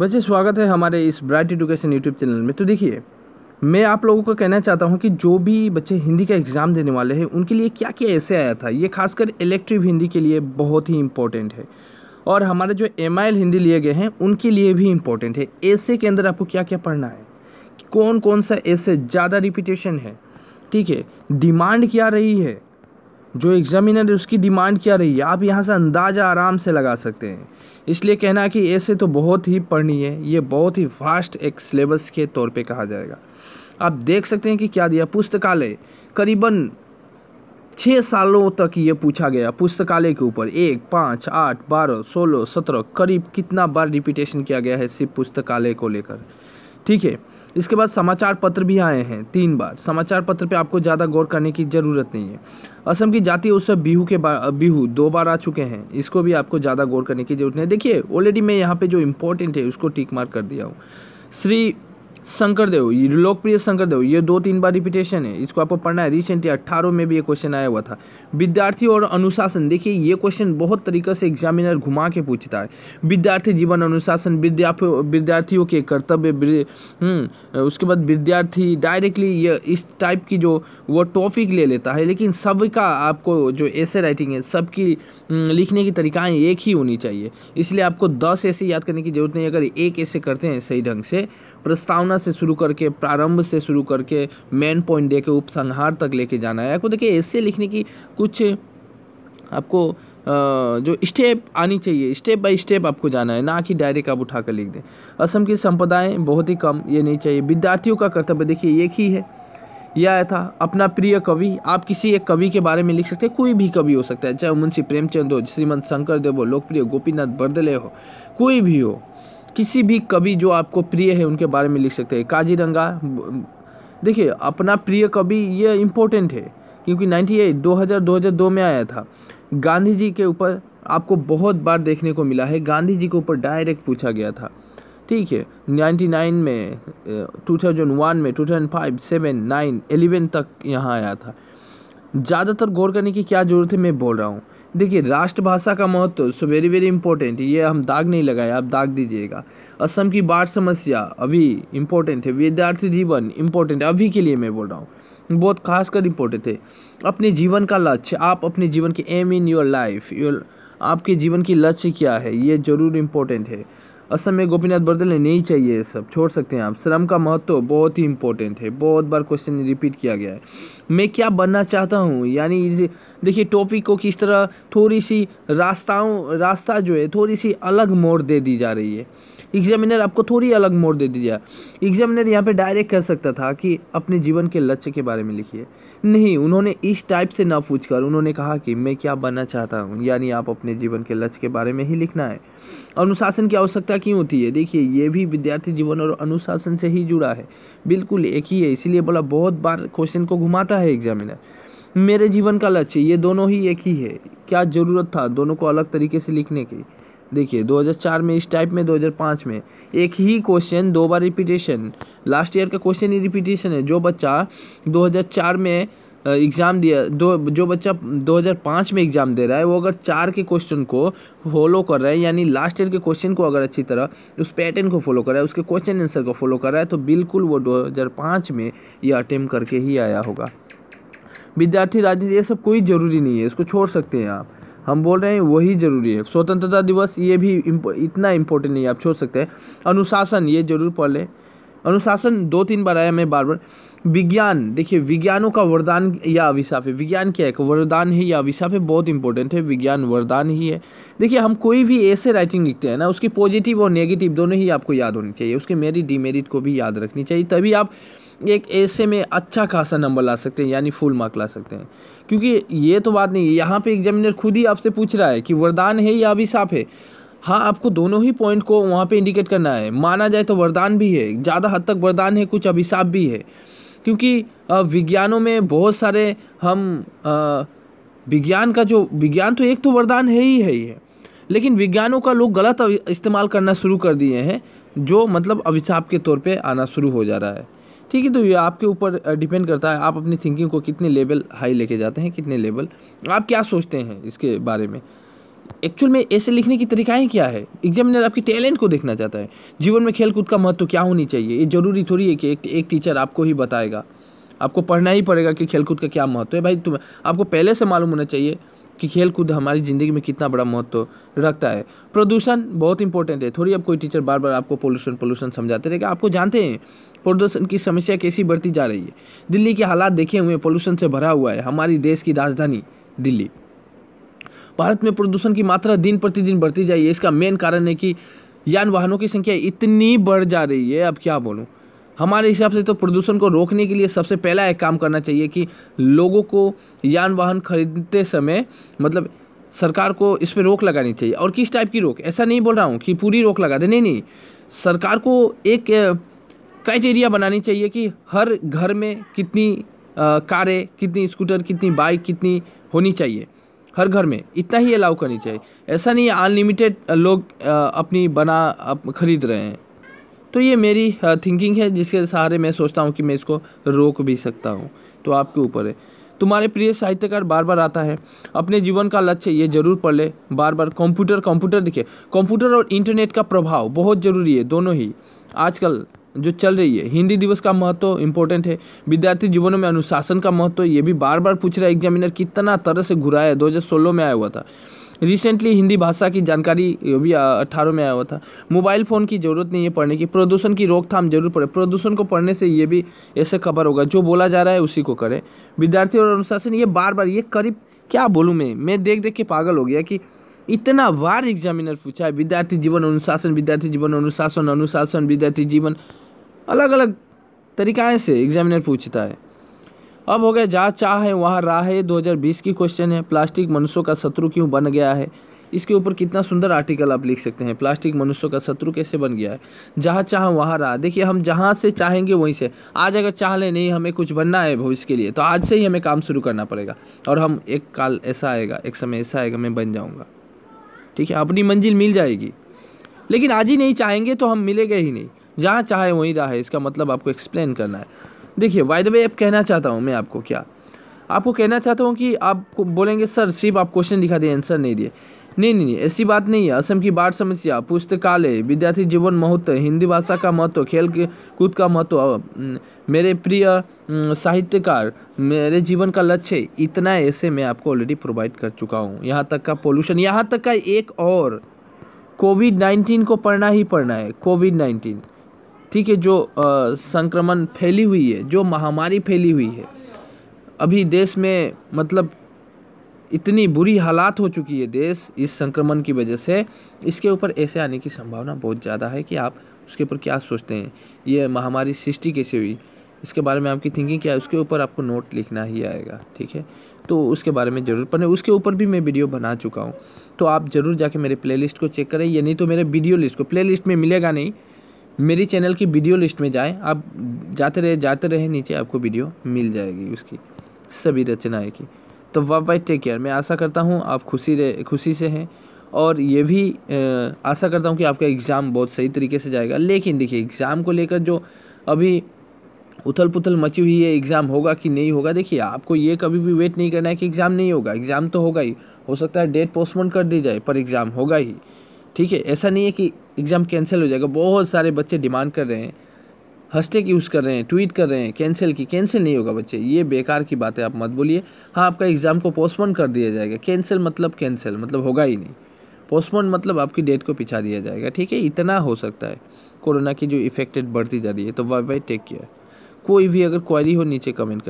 बच्चे स्वागत है हमारे इस ब्राइट एडुकेशन यूट्यूब चैनल में तो देखिए मैं आप लोगों को कहना चाहता हूँ कि जो भी बच्चे हिंदी का एग्ज़ाम देने वाले हैं उनके लिए क्या क्या ऐसे आया था ये खासकर इलेक्ट्रिव हिंदी के लिए बहुत ही इम्पोर्टेंट है और हमारे जो एम हिंदी लिए गए हैं उनके लिए भी इम्पोर्टेंट है ऐसे के अंदर आपको क्या क्या पढ़ना है कौन कौन सा ऐसे ज़्यादा रिपीटेशन है ठीक है डिमांड क्या रही है जो एग्ज़ामिनर है उसकी डिमांड क्या रही है आप यहाँ से अंदाज़ा आराम से लगा सकते हैं इसलिए कहना कि ऐसे तो बहुत ही पढ़नी है ये बहुत ही वास्ट एक सिलेबस के तौर पे कहा जाएगा आप देख सकते हैं कि क्या दिया पुस्तकालय करीबन छः सालों तक ये पूछा गया पुस्तकालय के ऊपर एक पाँच आठ बारह सोलह सत्रह करीब कितना बार रिपीटेशन किया गया है सिर्फ पुस्तकालय को लेकर ठीक है इसके बाद समाचार पत्र भी आए हैं तीन बार समाचार पत्र पे आपको ज़्यादा गौर करने की ज़रूरत नहीं है असम की जातीय उत्सव बिहू के बिहू दो बार आ चुके हैं इसको भी आपको ज़्यादा गौर करने की ज़रूरत नहीं है देखिए ऑलरेडी मैं यहाँ पे जो इम्पोर्टेंट है उसको टिक मार्क कर दिया हूँ श्री शंकर देव लोकप्रिय शंकर देव ये दो तीन बार रिपीटेशन है इसको आपको पढ़ना है रिसेंटली अट्ठारह में भी ये क्वेश्चन आया हुआ था विद्यार्थी और अनुशासन देखिए ये क्वेश्चन बहुत तरीके से एग्जामिनर घुमा के पूछता है विद्यार्थी जीवन अनुशासन विद्यार्थियों के कर्तव्य हम्म, उसके बाद विद्यार्थी डायरेक्टली ये इस टाइप की जो वो टॉपिक ले लेता है लेकिन सबका आपको जो ऐसे राइटिंग है सबकी हम्म, लिखने की तरीकाएँ एक ही होनी चाहिए इसलिए आपको दस ऐसे याद करने की जरूरत नहीं अगर एक ऐसे करते हैं सही ढंग से प्रस्तावना से शुरू करके प्रारंभ से शुरू करके मेन पॉइंट दे के उपसंहार तक लेके जाना है आपको देखिए ऐसे लिखने की कुछ आपको जो स्टेप आनी चाहिए स्टेप बाय स्टेप आपको जाना है ना कि डायरेक्ट आप उठा कर लिख दें असम की संपदाएँ बहुत ही कम ये नहीं चाहिए विद्यार्थियों का कर्तव्य देखिए एक ही है यह आया था अपना प्रिय कवि आप किसी एक कवि के बारे में लिख सकते हैं कोई भी कवि हो सकता है चाहे मुंशी प्रेमचंद हो श्रीमंत शंकर देव हो लोकप्रिय गोपीनाथ बर्दले हो कोई भी हो किसी भी कवि जो आपको प्रिय है उनके बारे में लिख सकते हैं काजीरंगा देखिए अपना प्रिय कवि ये इम्पोर्टेंट है क्योंकि 98 2000 2002 में आया था गांधी जी के ऊपर आपको बहुत बार देखने को मिला है गांधी जी के ऊपर डायरेक्ट पूछा गया था ठीक है 99 में 2001 में 2005 7 9 11 तक यहाँ आया था ज़्यादातर गौर करने की क्या ज़रूरत है मैं बोल रहा हूँ देखिए राष्ट्रभाषा का महत्व सो वेरी वेरी इंपॉर्टेंट ये हम दाग नहीं लगाए आप दाग दीजिएगा असम की बाढ़ समस्या अभी इम्पोर्टेंट है विद्यार्थी जीवन इम्पोर्टेंट अभी के लिए मैं बोल रहा हूँ बहुत खास कर इम्पोर्टेंट है अपने जीवन का लक्ष्य आप अपने जीवन के aim in your life your आपके जीवन की लक्ष्य क्या है ये ज़रूर इम्पोर्टेंट है असम में गोपीनाथ बर्दल ने नहीं चाहिए ये सब छोड़ सकते हैं आप श्रम का महत्व बहुत ही इंपॉर्टेंट है बहुत बार क्वेश्चन रिपीट किया गया है मैं क्या बनना चाहता हूँ यानी देखिए टॉपिक को किस तरह थोड़ी सी रास्ताओं रास्ता जो है थोड़ी सी अलग मोड़ दे दी जा रही है एग्जामिनर आपको थोड़ी अलग मोड़ दे दिया एग्जामिनर यहाँ पर डायरेक्ट कह सकता था कि अपने जीवन के लक्ष्य के बारे में लिखिए नहीं उन्होंने इस टाइप से ना पूछकर उन्होंने कहा कि मैं क्या बनना चाहता हूँ यानी आप अपने जीवन के लक्ष्य के बारे में ही लिखना है अनुशासन की आवश्यकता ऐसा क्यों होती है देखिए ये भी विद्यार्थी जीवन और अनुशासन से ही जुड़ा है बिल्कुल एक ही है इसीलिए बोला बहुत बार क्वेश्चन को घुमाता है एग्जामिनर मेरे जीवन का लक्ष्य ये दोनों ही एक ही है क्या ज़रूरत था दोनों को अलग तरीके से लिखने की देखिए 2004 में इस टाइप में 2005 में एक ही क्वेश्चन दो बार रिपीटेशन लास्ट ईयर का क्वेश्चन ही रिपीटेशन है जो बच्चा 2004 में एग्ज़ाम दिया दो जो बच्चा 2005 में एग्ज़ाम दे रहा है वो अगर चार के क्वेश्चन को फॉलो कर रहा है यानी लास्ट ईयर के क्वेश्चन को अगर अच्छी तरह उस पैटर्न को फॉलो कर रहा है उसके क्वेश्चन आंसर को फॉलो कर रहा है तो बिल्कुल वो 2005 में यह अटेम्प करके ही आया होगा विद्यार्थी राजनीति ये सब कोई ज़रूरी नहीं है इसको छोड़ सकते हैं आप हम बोल रहे हैं वही जरूरी है स्वतंत्रता दिवस ये भी इतना इम्पोर्टेंट नहीं है आप छोड़ सकते हैं अनुशासन ये जरूर पढ़ लें अनुशासन दो तीन बार आया मैं बार बार विज्ञान देखिए विज्ञानों का वरदान या अभिशाप है विज्ञान क्या है वरदान है या अभिशाप है बहुत इंपॉर्टेंट है विज्ञान वरदान ही है देखिए हम कोई भी ऐसे राइटिंग लिखते हैं ना उसकी पॉजिटिव और नेगेटिव दोनों ही आपको याद होनी चाहिए उसके मेरिट डिमेरिट को भी याद रखनी चाहिए तभी आप एक ऐसे में अच्छा खासा नंबर ला सकते हैं यानी फुल मार्क ला सकते हैं क्योंकि ये तो बात नहीं है यहाँ पर एग्जामिनर खुद ही आपसे पूछ रहा है कि वरदान है या अभिशाप है हाँ आपको दोनों ही पॉइंट को वहाँ पर इंडिकेट करना है माना जाए तो वरदान भी है ज़्यादा हद तक वरदान है कुछ अभिशाप भी है क्योंकि विज्ञानों में बहुत सारे हम विज्ञान का जो विज्ञान तो एक तो वरदान है ही है ही है लेकिन विज्ञानों का लोग गलत इस्तेमाल करना शुरू कर दिए हैं जो मतलब अभिशाप के तौर पे आना शुरू हो जा रहा है ठीक है तो ये आपके ऊपर डिपेंड करता है आप अपनी थिंकिंग को कितने लेवल हाई लेके जाते हैं कितने लेवल आप क्या सोचते हैं इसके बारे में एक्चुअल में ऐसे लिखने की तरीकाएँ क्या है एग्जामिनर आपकी टैलेंट को देखना चाहता है जीवन में खेलकूद का महत्व क्या होनी चाहिए ये ज़रूरी थोड़ी है कि एक, एक टीचर आपको ही बताएगा आपको पढ़ना ही पड़ेगा कि खेलकूद का क्या महत्व है भाई तुम्हें आपको पहले से मालूम होना चाहिए कि खेलकूद हमारी ज़िंदगी में कितना बड़ा महत्व रखता है प्रदूषण बहुत इंपॉर्टेंट है थोड़ी अब कोई टीचर बार बार आपको पोल्यूशन पोल्यूशन समझाते रहेगा आपको जानते हैं प्रदूषण की समस्या कैसी बढ़ती जा रही है दिल्ली के हालात देखे हुए पोल्यूशन से भरा हुआ है हमारी देश की राजधानी दिल्ली भारत में प्रदूषण की मात्रा दिन प्रतिदिन बढ़ती जा रही है इसका मेन कारण है कि यान वाहनों की संख्या इतनी बढ़ जा रही है अब क्या बोलूँ हमारे हिसाब से तो प्रदूषण को रोकने के लिए सबसे पहला एक काम करना चाहिए कि लोगों को यान वाहन खरीदते समय मतलब सरकार को इस पर रोक लगानी चाहिए और किस टाइप की रोक ऐसा नहीं बोल रहा हूँ कि पूरी रोक लगा दे नहीं नहीं सरकार को एक क्राइटेरिया बनानी चाहिए कि हर घर में कितनी कारें कितनी स्कूटर कितनी बाइक कितनी होनी चाहिए हर घर में इतना ही अलाउ करनी चाहिए ऐसा नहीं अनलिमिटेड लोग अपनी बना अप, खरीद रहे हैं तो ये मेरी थिंकिंग है जिसके सहारे मैं सोचता हूँ कि मैं इसको रोक भी सकता हूँ तो आपके ऊपर है तुम्हारे प्रिय साहित्यकार बार बार आता है अपने जीवन का लक्ष्य ये जरूर पढ़ ले बार बार कंप्यूटर कंप्यूटर दिखे कंप्यूटर और इंटरनेट का प्रभाव बहुत ज़रूरी है दोनों ही आजकल जो चल रही है हिंदी दिवस का महत्व इम्पोर्टेंट है विद्यार्थी जीवन में अनुशासन का महत्व ये भी बार बार पूछ रहा है एग्जामिनर कितना तरह से घुरा है सोलह में आया हुआ था रिसेंटली हिंदी भाषा की जानकारी भी अट्ठारह में आया हुआ था मोबाइल फ़ोन की ज़रूरत नहीं है पढ़ने की प्रदूषण की रोकथाम जरूर पड़े प्रदूषण को पढ़ने से ये भी ऐसे खबर होगा जो बोला जा रहा है उसी को करें विद्यार्थी और अनुशासन ये बार बार ये करीब क्या बोलूँ मैं मैं देख देख के पागल हो गया कि इतना बार एग्जामिनर पूछा है विद्यार्थी जीवन अनुशासन विद्यार्थी जीवन अनुशासन अनुशासन विद्यार्थी जीवन अलग अलग तरीक़ाएँ से एग्जामिनर पूछता है अब हो गया जहाँ चाह है वहाँ राह है 2020 की क्वेश्चन है प्लास्टिक मनुष्यों का शत्रु क्यों बन गया है इसके ऊपर कितना सुंदर आर्टिकल आप लिख सकते हैं प्लास्टिक मनुष्यों का शत्रु कैसे बन गया है जहाँ चाह वहाँ रहा देखिए हम जहाँ से चाहेंगे वहीं से आज अगर चाह ले नहीं हमें कुछ बनना है भविष्य के लिए तो आज से ही हमें काम शुरू करना पड़ेगा और हम एक काल ऐसा आएगा एक समय ऐसा आएगा मैं बन जाऊँगा ठीक है अपनी मंजिल मिल जाएगी लेकिन आज ही नहीं चाहेंगे तो हम मिलेंगे ही नहीं जहाँ चाहे वहीं रहा है इसका मतलब आपको एक्सप्लेन करना है देखिए वाई द वे अब कहना चाहता हूँ मैं आपको क्या आपको कहना चाहता हूँ कि आप बोलेंगे सर सिर्फ आप क्वेश्चन दिखा दिए आंसर नहीं दिए नहीं नहीं ऐसी बात नहीं है असम की बाढ़ समस्या पुस्तकालय विद्यार्थी जीवन महत्व हिंदी भाषा का महत्व खेल कूद का महत्व मेरे प्रिय साहित्यकार मेरे जीवन का लक्ष्य इतना ऐसे मैं आपको ऑलरेडी प्रोवाइड कर चुका हूँ यहाँ तक का पोल्यूशन यहाँ तक का एक और कोविड नाइन्टीन को पढ़ना ही पढ़ना है कोविड नाइन्टीन ठीक है जो संक्रमण फैली हुई है जो महामारी फैली हुई है अभी देश में मतलब इतनी बुरी हालात हो चुकी है देश इस संक्रमण की वजह से इसके ऊपर ऐसे आने की संभावना बहुत ज़्यादा है कि आप उसके ऊपर क्या सोचते हैं ये महामारी सृष्टि कैसे हुई इसके बारे में आपकी थिंकिंग क्या है उसके ऊपर आपको नोट लिखना ही आएगा ठीक है तो उसके बारे में ज़रूर पढ़ें उसके ऊपर भी मैं वीडियो बना चुका हूँ तो आप ज़रूर जाके मेरे प्लेलिस्ट को चेक करें या नहीं तो मेरे वीडियो लिस्ट को प्लेलिस्ट में मिलेगा नहीं मेरी चैनल की वीडियो लिस्ट में जाएँ आप जाते रहे जाते रहे नीचे आपको वीडियो मिल जाएगी उसकी सभी रचनाएँ की तो वाह बाई टेक केयर मैं आशा करता हूँ आप खुशी रहे खुशी से हैं और ये भी आशा करता हूँ कि आपका एग्ज़ाम बहुत सही तरीके से जाएगा लेकिन देखिए एग्ज़ाम को लेकर जो अभी उथल पुथल मची हुई है एग्ज़ाम होगा कि नहीं होगा देखिए आपको ये कभी भी वेट नहीं करना है कि एग्ज़ाम नहीं होगा एग्ज़ाम तो होगा ही हो सकता है डेट पोस्टपोन कर दी जाए पर एग्ज़ाम होगा ही ठीक है ऐसा नहीं है कि एग्ज़ाम कैंसिल हो जाएगा बहुत सारे बच्चे डिमांड कर रहे हैं हैशटैग यूज़ कर रहे हैं ट्वीट कर रहे हैं कैंसिल की कैंसिल नहीं होगा बच्चे ये बेकार की बात है आप मत बोलिए हाँ आपका एग्ज़ाम को पोस्टपोन कर दिया जाएगा कैंसिल मतलब कैंसिल मतलब होगा ही नहीं पोस्टपोन मतलब आपकी डेट को पिछा दिया जाएगा ठीक है इतना हो सकता है कोरोना की जो इफेक्टेड बढ़ती जा रही है तो वाई वाई टेक केयर कोई भी अगर क्वारी हो नीचे कमेंट कर